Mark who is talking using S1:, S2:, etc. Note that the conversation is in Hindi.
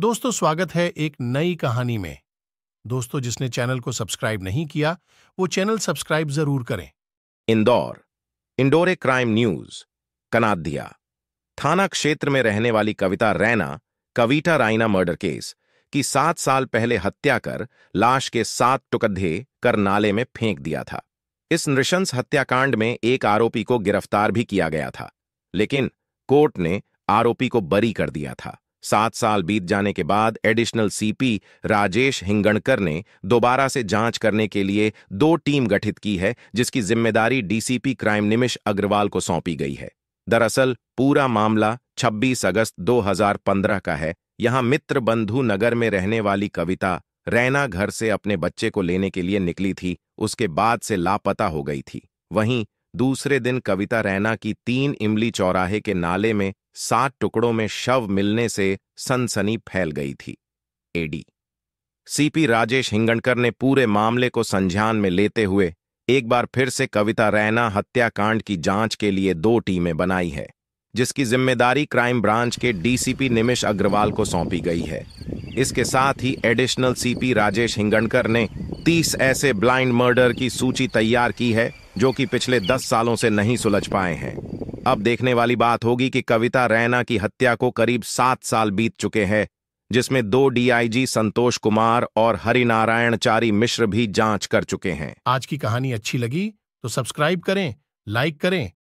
S1: दोस्तों स्वागत है एक नई कहानी में दोस्तों जिसने चैनल को सब्सक्राइब नहीं किया वो चैनल सब्सक्राइब जरूर करें
S2: इंदौर इंडोरे क्राइम न्यूज कनाध्या थाना क्षेत्र में रहने वाली कविता रैना कविता राइना मर्डर केस की सात साल पहले हत्या कर लाश के सात टुकड़े कर नाले में फेंक दिया था इस नृशंस हत्याकांड में एक आरोपी को गिरफ्तार भी किया गया था लेकिन कोर्ट ने आरोपी को बरी कर दिया था सात साल बीत जाने के बाद एडिशनल सीपी राजेश हिंगणकर ने दोबारा से जांच करने के लिए दो टीम गठित की है जिसकी जिम्मेदारी डीसीपी क्राइम निमिष अग्रवाल को सौंपी गई है दरअसल पूरा मामला 26 अगस्त 2015 का है यहां मित्र बंधु नगर में रहने वाली कविता रैना घर से अपने बच्चे को लेने के लिए निकली थी उसके बाद से लापता हो गई थी वहीं दूसरे दिन कविता रैना की तीन इमली चौराहे के नाले में सात टुकड़ों में शव मिलने से सनसनी फैल गई थी एडी सीपी राजेश हिंगणकर ने पूरे मामले को संज्ञान में लेते हुए एक बार फिर से कविता रैना हत्याकांड की जांच के लिए दो टीमें बनाई है जिसकी जिम्मेदारी क्राइम ब्रांच के डीसीपी निमिष अग्रवाल को सौंपी गई है इसके साथ ही एडिशनल सीपी राजेश हिंगणकर ने 30 ऐसे ब्लाइंड मर्डर की सूची तैयार की है जो कि पिछले 10 सालों से नहीं सुलझ पाए हैं अब देखने वाली बात होगी कि कविता रैना की हत्या को करीब सात साल बीत चुके हैं जिसमें दो डीआईजी संतोष कुमार और हरिनारायण चारी मिश्र भी जांच कर चुके हैं
S1: आज की कहानी अच्छी लगी तो सब्सक्राइब करें लाइक करें